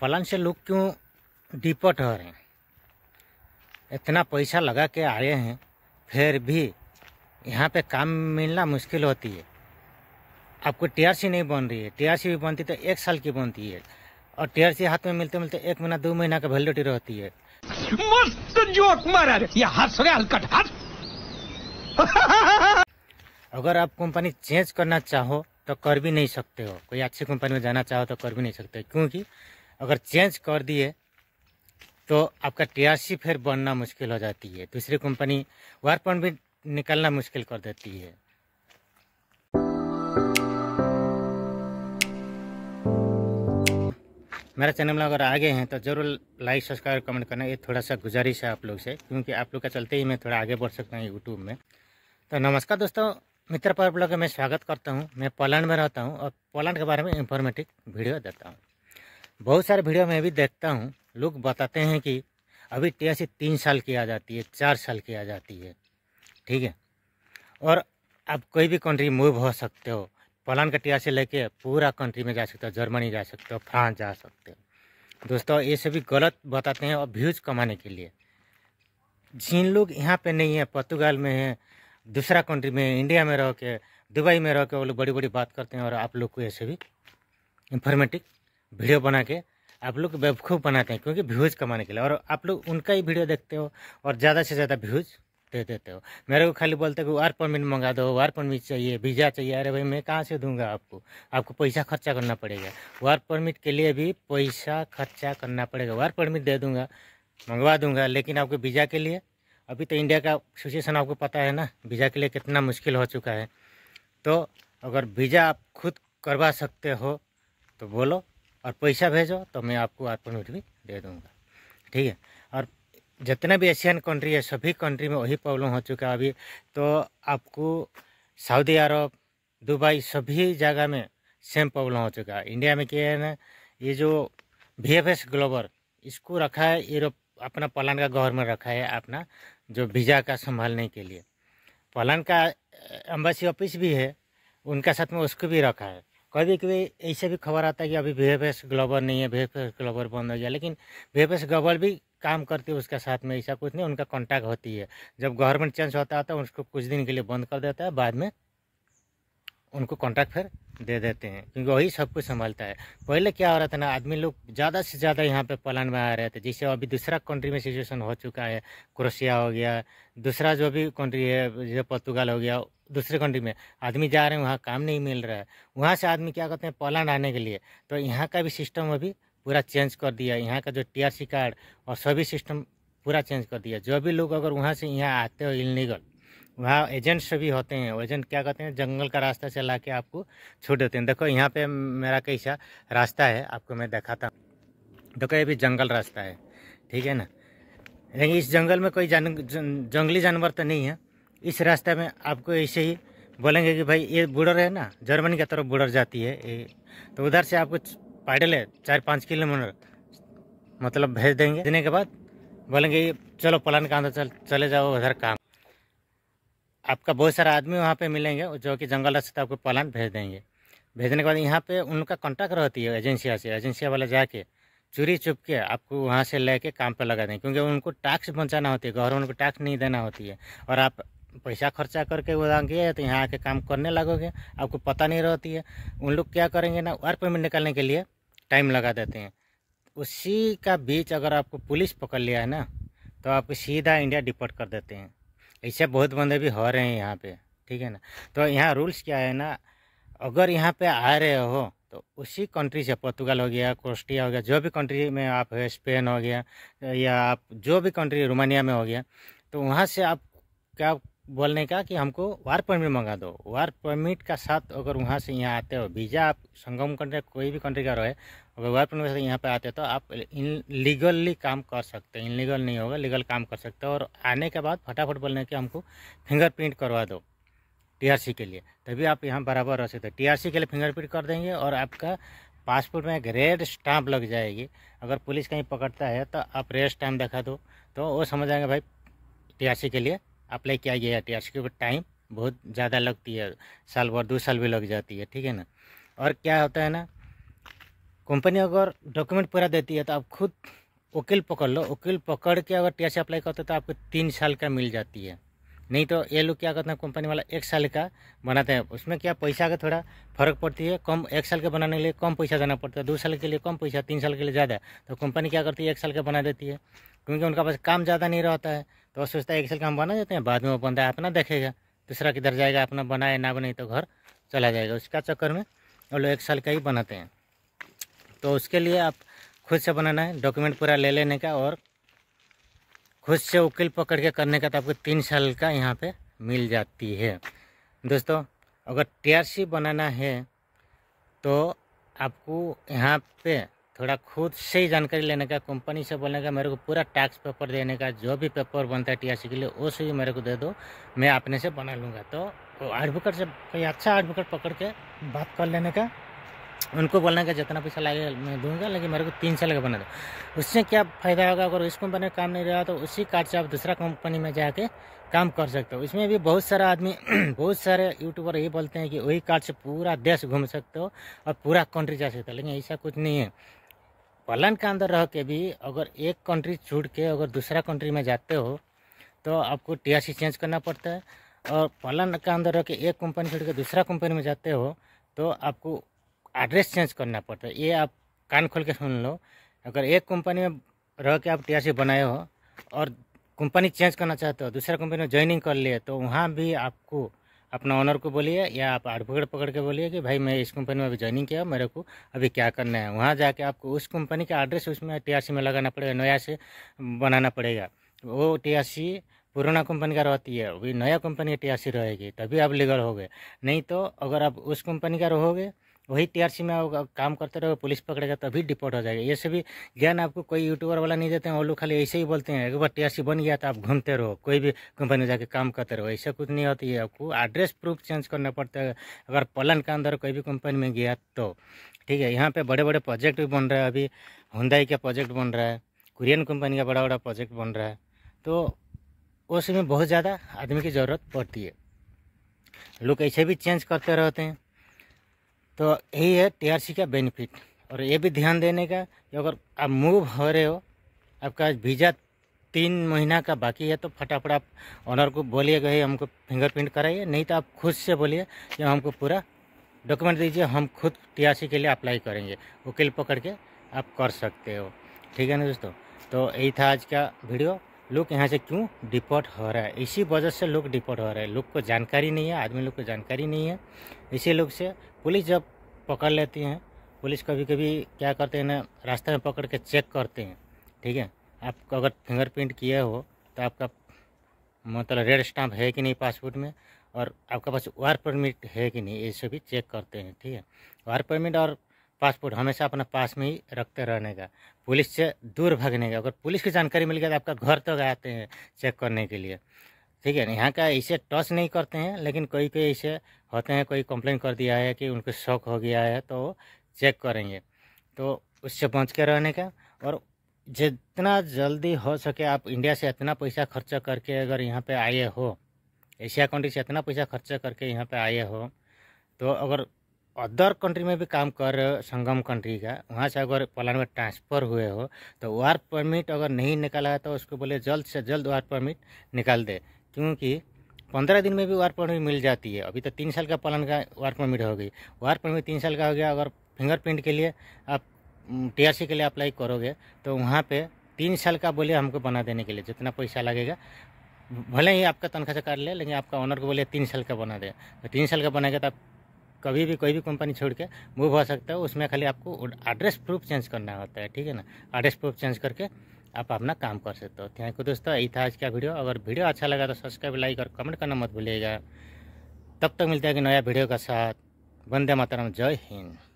पलन से लोग क्यों डिपर ठहर हैं इतना पैसा लगा के आए हैं फिर भी यहाँ पे काम मिलना मुश्किल होती है आपको टीआरसी नहीं बन रही है टीआरसी भी बनती तो एक साल की बनती है और टीआरसी हाथ में मिलते मिलते एक महीना दो महीना का वैलिडिटी रहती है मस्त जोक मारा रे ये अगर आप कंपनी चेंज करना चाहो तो कर भी नहीं सकते हो कोई अच्छी कंपनी में जाना चाहो तो कर भी नहीं सकते क्योंकि अगर चेंज कर दिए तो आपका टीआरसी फिर बनना मुश्किल हो जाती है दूसरी कंपनी वार पॉइंट भी निकलना मुश्किल कर देती है मेरा चैनल में अगर आगे हैं तो ज़रूर लाइक सब्सक्राइब कमेंट करना ये थोड़ा सा गुजारिश है आप लोग से क्योंकि आप लोग का चलते ही मैं थोड़ा आगे बढ़ सकता हूँ यूट्यूब में तो नमस्कार दोस्तों मित्र पर्व लोग मैं स्वागत करता हूँ मैं पोलैंड में रहता हूँ और पोलैंड के बारे में इंफॉर्मेटिव वीडियो देता हूँ बहुत सारे वीडियो में भी देखता हूँ लोग बताते हैं कि अभी टियासी तीन साल की आ जाती है चार साल की आ जाती है ठीक है और आप कोई भी कंट्री मूव हो सकते हो पोलैंड का टियासी लेके पूरा कंट्री में जा सकते हो जर्मनी जा सकते हो फ्रांस जा सकते हो दोस्तों ये सभी गलत बताते हैं और व्यूज़ कमाने के लिए जिन लोग यहाँ पे नहीं है पुर्तगाल में है दूसरा कंट्री में इंडिया में रह के दुबई में रह के वो लोग बड़ी बड़ी बात करते हैं और आप लोग को ऐसे भी इंफॉर्मेटिव वीडियो बना के आप लोग बेवकूफ़ बनाते हैं क्योंकि व्यूज़ कमाने के लिए और आप लोग उनका ही वीडियो देखते हो और ज़्यादा से ज़्यादा व्यूज़ दे देते हो मेरे को खाली बोलते हो वार परमिट मंगा दो वार परमिट चाहिए वीज़ा चाहिए अरे भाई मैं कहाँ से दूंगा आपको आपको पैसा खर्चा करना पड़ेगा वार परमिट के लिए भी पैसा खर्चा करना पड़ेगा वार परमिट दे दूंगा मंगवा दूंगा लेकिन आपके वीज़ा के लिए अभी तो इंडिया का सिचुएसन आपको पता है ना वीज़ा के लिए कितना मुश्किल हो चुका है तो अगर वीज़ा आप खुद करवा सकते हो तो बोलो और पैसा भेजो तो मैं आपको आत्मनिर्भर भी दे दूँगा ठीक है और जितने भी एशियन कंट्री है सभी कंट्री में वही प्रॉब्लम हो चुका है अभी तो आपको सऊदी अरब दुबई सभी जगह में सेम प्रॉब्लम हो चुका है इंडिया में क्या है ना ये जो वी एफ एस ग्लोबल इसको रखा है यूरोप अपना पलान का गवर्नमेंट में रखा है अपना जो वीज़ा का संभालने के लिए पलान का एम्बेसी ऑफिस भी है उनका साथ में उसको भी रखा है कभी कभी ऐसे भी खबर आता है कि अभी वीएफएस ग्लोबल नहीं है वीएफएस ग्लोबल बंद हो गया लेकिन वीएफएस ग्लोबल भी काम करती है उसके साथ में ऐसा कुछ नहीं उनका कांटेक्ट होती है जब गवर्नमेंट चेंज होता है तो उसको कुछ दिन के लिए बंद कर देता है बाद में उनको कॉन्ट्रैक्ट फिर दे देते हैं क्योंकि वही सब कुछ संभालता है पहले क्या हो रहा था ना आदमी लोग ज़्यादा से ज़्यादा यहाँ पे पलान में आ रहे थे जैसे अभी दूसरा कंट्री में सिचुएशन हो चुका है क्रोशिया हो गया दूसरा जो भी कंट्री है जैसे पुर्तगाल हो गया दूसरे कंट्री में आदमी जा रहे हैं वहाँ काम नहीं मिल रहा है वहाँ से आदमी क्या करते हैं पलान आने के लिए तो यहाँ का भी सिस्टम अभी पूरा चेंज कर दिया यहाँ का जो टी कार्ड और सभी सिस्टम पूरा चेंज कर दिया जो भी लोग अगर वहाँ से यहाँ आते हो इलीगल वहाँ एजेंट्स भी होते हैं एजेंट क्या कहते हैं जंगल का रास्ता चला के आपको छोड़ देते हैं देखो यहाँ पे मेरा कैसा रास्ता है आपको मैं दिखाता हूँ देखो ये भी जंगल रास्ता है ठीक है ना लेकिन इस जंगल में कोई जान, जंगली जानवर तो नहीं है इस रास्ते में आपको ऐसे ही बोलेंगे कि भाई ये बूढ़र है ना जर्मनी की तरफ बूढ़र जाती है ये तो उधर से आपको पैडल है चार पाँच किलोमीटर मतलब भेज देंगे देने के बाद बोलेंगे चलो पलान का अंदर चल चले जाओ उधर काम आपका बहुत सारा आदमी वहाँ पे मिलेंगे जो कि जंगल रास्ते आपको पलान भेज देंगे भेजने के बाद यहाँ पे उनका कॉन्टैक्ट रहती है एजेंसिया से एजेंसिया वाला जाके चूरी चुप के आपको वहाँ से लेके काम पे लगा देंगे क्योंकि उनको टैक्स पहुँचाना होती है गवर्नमेंट को टैक्स नहीं देना होती है और आप पैसा खर्चा करके वो गए तो यहाँ आके काम करने लगोगे आपको पता नहीं रहती है उन लोग क्या करेंगे ना वर्क परमिट निकालने के लिए टाइम लगा देते हैं उसी का बीच अगर आपको पुलिस पकड़ लिया है ना तो आपको सीधा इंडिया डिपोर्ट कर देते हैं ऐसे बहुत बंदे भी हो रहे हैं यहाँ पे ठीक है ना तो यहाँ रूल्स क्या है ना अगर यहाँ पे आ रहे हो तो उसी कंट्री से पुर्तगाल हो गया कोस्टिया हो गया जो भी कंट्री में आप है स्पेन हो गया या आप जो भी कंट्री रोमानिया में हो गया तो वहाँ से आप क्या बोलने का कि हमको वार परमिट मंगा दो वार परमिट का साथ अगर वहाँ से यहाँ आते हो वीज़ा आप संगम कंट्री कोई भी कंट्री का रहे अगर गैर कानूनी व्यवसाय यहाँ पर आते तो आप इन लीगली काम कर सकते हैं इनलीगल नहीं होगा लीगल काम कर सकते हो और आने के बाद फटाफट बोलने के हमको फिंगरप्रिंट करवा दो टीआरसी के लिए तभी आप यहाँ बराबर रह सकते हो टीआरसी के लिए फिंगरप्रिंट कर देंगे और आपका पासपोर्ट में एक रेड स्टाम्प लग जाएगी अगर पुलिस कहीं पकड़ता है तो आप रेड स्टाम्प दिखा दो तो वो समझ आएंगे भाई टीआरसी के लिए अप्लाई किया गया है टीआरसी के टाइम बहुत ज़्यादा लगती है साल भर दो साल भी लग जाती है ठीक है ना और क्या होता है ना कंपनी अगर डॉक्यूमेंट पूरा देती है तो आप खुद वकील पकड़ लो वकील पकड़ के अगर टी अप्लाई करते तो आपको तीन साल का मिल जाती है नहीं तो ये लोग क्या करते हैं कंपनी वाला एक साल का बनाते हैं उसमें क्या पैसा का थोड़ा फर्क पड़ती है कम एक साल का बनाने के लिए कम पैसा देना पड़ता है दो साल के लिए कम पैसा तीन साल के लिए ज़्यादा तो कंपनी क्या करती है एक साल का बना देती है क्योंकि उनका पास काम ज़्यादा नहीं रहता है तो सोचता है एक साल का हम बना देते हैं बाद में वो बंदा अपना देखेगा दूसरा किधर जाएगा अपना बनाए ना बनाए तो घर चला जाएगा उसका चक्कर में वो लोग एक साल का ही बनाते हैं तो उसके लिए आप खुद से बनाना है डॉक्यूमेंट पूरा ले लेने का और खुद से वकील पकड़ के करने का तो आपको तीन साल का यहाँ पे मिल जाती है दोस्तों अगर टीआरसी बनाना है तो आपको यहाँ पे थोड़ा खुद से ही जानकारी लेने का कंपनी से बोलने का मेरे को पूरा टैक्स पेपर देने का जो भी पेपर बनता है टीआरसी के लिए वो सही मेरे को दे दो मैं अपने से बना लूँगा तो एडवोकेट से कोई अच्छा एडवोकेट पकड़ के बात कर लेने का उनको बोलना कि जितना पैसा लगेगा मैं दूंगा लेकिन मेरे को तीन साल का बना दो उससे क्या फ़ायदा होगा अगर उस कंपनी में काम नहीं रहा तो उसी कार्ड से आप दूसरा कंपनी में जाके काम कर सकते हो इसमें भी बहुत सारा आदमी बहुत सारे यूट्यूबर ये बोलते हैं कि वही कार्ड से पूरा देश घूम सकते हो और पूरा कंट्री जा सकते हो लेकिन ऐसा कुछ नहीं है पलन के अंदर रह के भी अगर एक कंट्री छूट के अगर दूसरा कंट्री में जाते हो तो आपको टी चेंज करना पड़ता है और पलन के अंदर रह के एक कंपनी छोड़ के दूसरा कंपनी में जाते हो तो आपको एड्रेस चेंज करना पड़ता है ये आप कान खोल के सुन लो अगर एक कंपनी में रह के आप टी बनाए हो और कंपनी चेंज करना चाहते हो दूसरा कंपनी में ज्वाइनिंग कर लिए तो वहाँ भी आपको अपना ऑनर को बोलिए या आप एडवोकेट पकड़ के बोलिए कि भाई मैं इस कंपनी में अभी ज्वाइनिंग किया मेरे को अभी क्या करना है वहाँ जाके आपको उस कंपनी का एड्रेस उसमें टी में लगाना पड़ेगा नया से बनाना पड़ेगा वो टी पुराना कंपनी का रहती है अभी नया कंपनी टीआरसी रहेगी तभी आप लीगल गए नहीं तो अगर आप उस कंपनी का रहोगे वही टीआरसी में काम करते रहो पुलिस पकड़ेगा तभी डिपोर्ट हो जाएगा ये सभी ज्ञान आपको कोई यूट्यूबर वाला नहीं देते हैं वो लोग खाली ऐसे ही बोलते हैं एक बार टीआरसी बन गया तो आप घूमते रहो कोई भी कंपनी में जाके काम करते रहो ऐसा कुछ नहीं होती है आपको एड्रेस प्रूफ चेंज करना पड़ता है अगर पलन का अंदर कोई भी कंपनी में गया तो ठीक है यहाँ पर बड़े बड़े प्रोजेक्ट भी बन रहा है अभी हुंदाई का प्रोजेक्ट बन रहा है कुरियन कंपनी का बड़ा बड़ा प्रोजेक्ट बन रहा है तो उसमें बहुत ज़्यादा आदमी की ज़रूरत पड़ती है लोग ऐसे भी चेंज करते रहते हैं तो यही है टीआरसी का बेनिफिट और ये भी ध्यान देने का कि अगर आप मूव हो रहे हो आपका वीज़ा तीन महीना का बाकी है तो फटाफट आप ऑनर को बोलिए गए हमको फिंगरप्रिंट कराइए नहीं तो आप खुद से बोलिए कि हमको पूरा डॉक्यूमेंट दीजिए हम खुद टीआरसी के लिए अप्लाई करेंगे वकील पकड़ के आप कर सकते हो ठीक है ना दोस्तों तो यही था आज का वीडियो लोग यहाँ से क्यों डिपोर्ट हो रहा है इसी वजह से लोग डिपोर्ट हो रहे हैं लोग को जानकारी नहीं है आदमी लोग को जानकारी नहीं है इसी लोग से पुलिस जब पकड़ लेती हैं पुलिस कभी कभी क्या करते हैं ना रास्ते में पकड़ के चेक करते हैं ठीक है आप अगर फिंगरप्रिंट किया हो तो आपका मतलब रेड स्टाम्प है कि नहीं पासपोर्ट में और आपके पास वार परमिट है कि नहीं ये सभी चेक करते हैं ठीक है वार परमिट और पासपोर्ट हमेशा अपने पास में ही रखते रहने का पुलिस से दूर भागने का अगर पुलिस की जानकारी मिल गया तो आपका घर तक तो आते हैं चेक करने के लिए ठीक है यहाँ का इसे टच नहीं करते हैं लेकिन कोई कोई ऐसे होते हैं कोई कंप्लेन कर दिया है कि उनको शौक हो गया है तो चेक करेंगे तो उससे बच के रहने का और जितना जल्दी हो सके आप इंडिया से इतना पैसा खर्चा करके अगर यहाँ पर आए हो एशिया कंट्री से इतना पैसा खर्चा करके यहाँ पर आए हो तो अगर अदर कंट्री में भी काम कर रहे हो संगम कंट्री का वहाँ से अगर पलान में ट्रांसफ़र हुए हो तो वार्क परमिट अगर नहीं निकाला है तो उसको बोले जल्द से जल्द वार्क परमिट निकाल दे क्योंकि पंद्रह दिन में भी वार्क परमिट मिल जाती है अभी तो तीन साल का पलान का वार्क परमिट हो गई वार्क परमिट तीन साल का हो गया अगर फिंगरप्रिंट के लिए आप टी के लिए अप्लाई करोगे तो वहाँ पर तीन साल का बोले हमको बना देने के लिए जितना पैसा लगेगा भले ही आपका तनख्वाह से काट ले लेकिन आपका ऑनर को बोले तीन साल का बना दे तो तीन साल का बनाएगा तो आप कभी भी कोई भी कंपनी छोड़ के मूव हो सकता है उसमें खाली आपको एड्रेस प्रूफ चेंज करना होता है ठीक है ना एड्रेस प्रूफ चेंज करके आप अपना काम कर सकते हो थैंक यू दोस्तों यही था आज का वीडियो अगर वीडियो अच्छा लगा तो सब्सक्राइब लाइक और कमेंट करना मत भूलिएगा तब तक मिलता है कि नया वीडियो का साथ वंदे मातरम जय हिंद